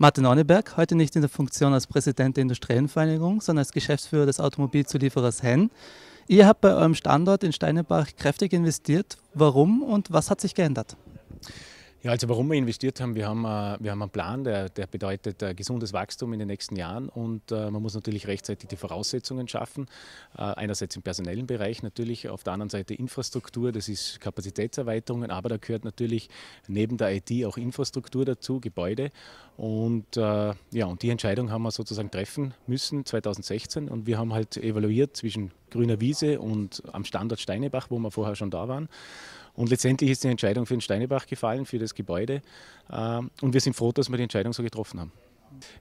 Martin Onneberg, heute nicht in der Funktion als Präsident der Industriellenvereinigung, sondern als Geschäftsführer des Automobilzulieferers Henn. Ihr habt bei eurem Standort in Steinebach kräftig investiert. Warum und was hat sich geändert? Ja, also warum wir investiert haben, wir haben, äh, wir haben einen Plan, der, der bedeutet äh, gesundes Wachstum in den nächsten Jahren und äh, man muss natürlich rechtzeitig die Voraussetzungen schaffen. Einerseits im personellen Bereich natürlich, auf der anderen Seite Infrastruktur, das ist Kapazitätserweiterungen, aber da gehört natürlich neben der IT auch Infrastruktur dazu, Gebäude und ja, und die Entscheidung haben wir sozusagen treffen müssen 2016 und wir haben halt evaluiert zwischen grüner Wiese und am Standort Steinebach, wo wir vorher schon da waren und letztendlich ist die Entscheidung für den Steinebach gefallen, für das Gebäude. Ähm, und wir sind froh, dass wir die Entscheidung so getroffen haben.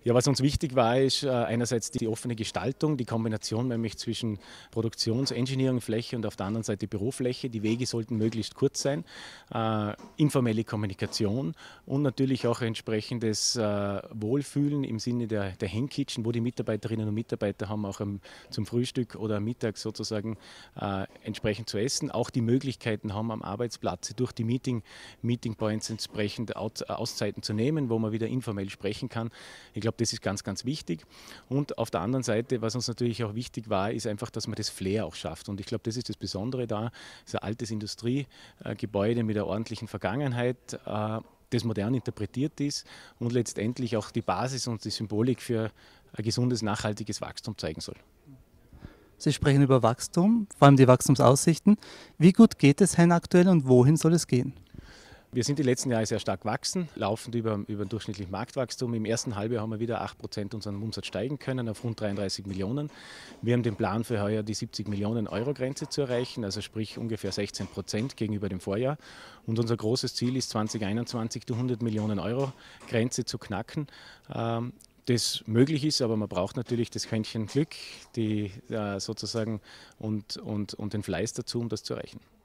Ja, was uns wichtig war, ist äh, einerseits die offene Gestaltung, die Kombination nämlich zwischen produktions engineering fläche und auf der anderen Seite Bürofläche. Die Wege sollten möglichst kurz sein, äh, informelle Kommunikation und natürlich auch entsprechendes äh, Wohlfühlen im Sinne der, der Hangkitchen, wo die Mitarbeiterinnen und Mitarbeiter haben auch zum Frühstück oder am Mittag sozusagen entsprechend zu essen. Auch die Möglichkeiten haben am Arbeitsplatz durch die Meeting, Meeting Points entsprechend Auszeiten zu nehmen, wo man wieder informell sprechen kann. Ich glaube, das ist ganz, ganz wichtig. Und auf der anderen Seite, was uns natürlich auch wichtig war, ist einfach, dass man das Flair auch schafft. Und ich glaube, das ist das Besondere da. Das ist ein altes Industriegebäude mit einer ordentlichen Vergangenheit äh, das modern interpretiert ist und letztendlich auch die Basis und die Symbolik für ein gesundes, nachhaltiges Wachstum zeigen soll. Sie sprechen über Wachstum, vor allem die Wachstumsaussichten. Wie gut geht es Hein aktuell und wohin soll es gehen? Wir sind die letzten Jahre sehr stark gewachsen, laufend über, über ein durchschnittliches Marktwachstum. Im ersten Halbjahr haben wir wieder 8% unseren Umsatz steigen können auf rund 33 Millionen. Wir haben den Plan für heuer die 70 Millionen Euro Grenze zu erreichen, also sprich ungefähr 16 Prozent gegenüber dem Vorjahr. Und unser großes Ziel ist 2021 die 100 Millionen Euro Grenze zu knacken. Ähm, das möglich ist, aber man braucht natürlich das Quäntchen Glück, die äh, sozusagen und, und, und den Fleiß dazu, um das zu erreichen.